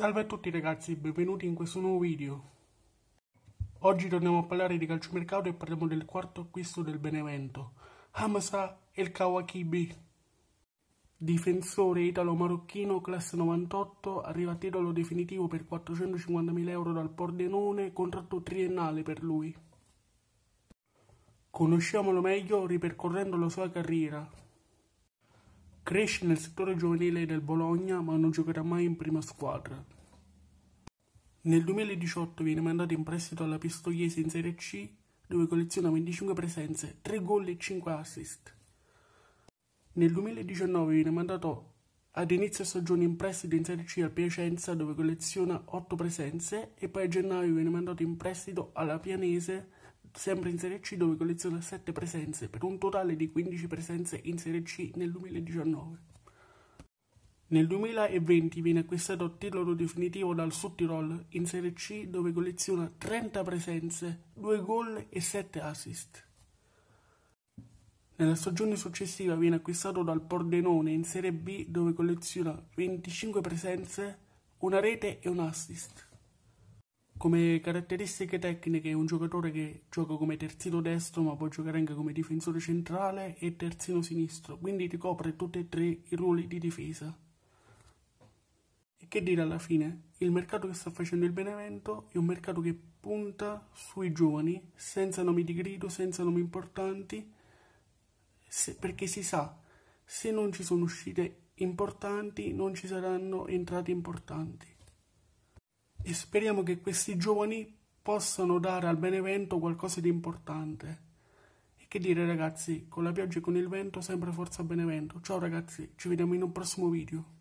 Salve a tutti ragazzi, benvenuti in questo nuovo video. Oggi torniamo a parlare di calciomercato e parliamo del quarto acquisto del Benevento, Hamza El Kawakibi. Difensore italo-marocchino, classe 98, arriva a titolo definitivo per 450.000 euro dal Pordenone, contratto triennale per lui. Conosciamolo meglio ripercorrendo la sua carriera, Cresce nel settore giovanile del Bologna, ma non giocherà mai in prima squadra. Nel 2018 viene mandato in prestito alla Pistoiese in Serie C, dove colleziona 25 presenze, 3 gol e 5 assist. Nel 2019 viene mandato ad inizio stagione in prestito in Serie C al Piacenza, dove colleziona 8 presenze, e poi a gennaio viene mandato in prestito alla Pianese, sempre in Serie C, dove colleziona 7 presenze, per un totale di 15 presenze in Serie C nel 2019. Nel 2020 viene acquistato a titolo definitivo dal Sudtirol in Serie C dove colleziona 30 presenze, 2 gol e 7 assist. Nella stagione successiva viene acquistato dal Pordenone in Serie B dove colleziona 25 presenze, una rete e un assist. Come caratteristiche tecniche è un giocatore che gioca come terzino destro ma può giocare anche come difensore centrale e terzino sinistro, quindi ricopre tutti e tre i ruoli di difesa che dire alla fine, il mercato che sta facendo il Benevento è un mercato che punta sui giovani, senza nomi di grido, senza nomi importanti, se, perché si sa, se non ci sono uscite importanti, non ci saranno entrate importanti. E speriamo che questi giovani possano dare al Benevento qualcosa di importante. E che dire ragazzi, con la pioggia e con il vento sempre forza Benevento. Ciao ragazzi, ci vediamo in un prossimo video.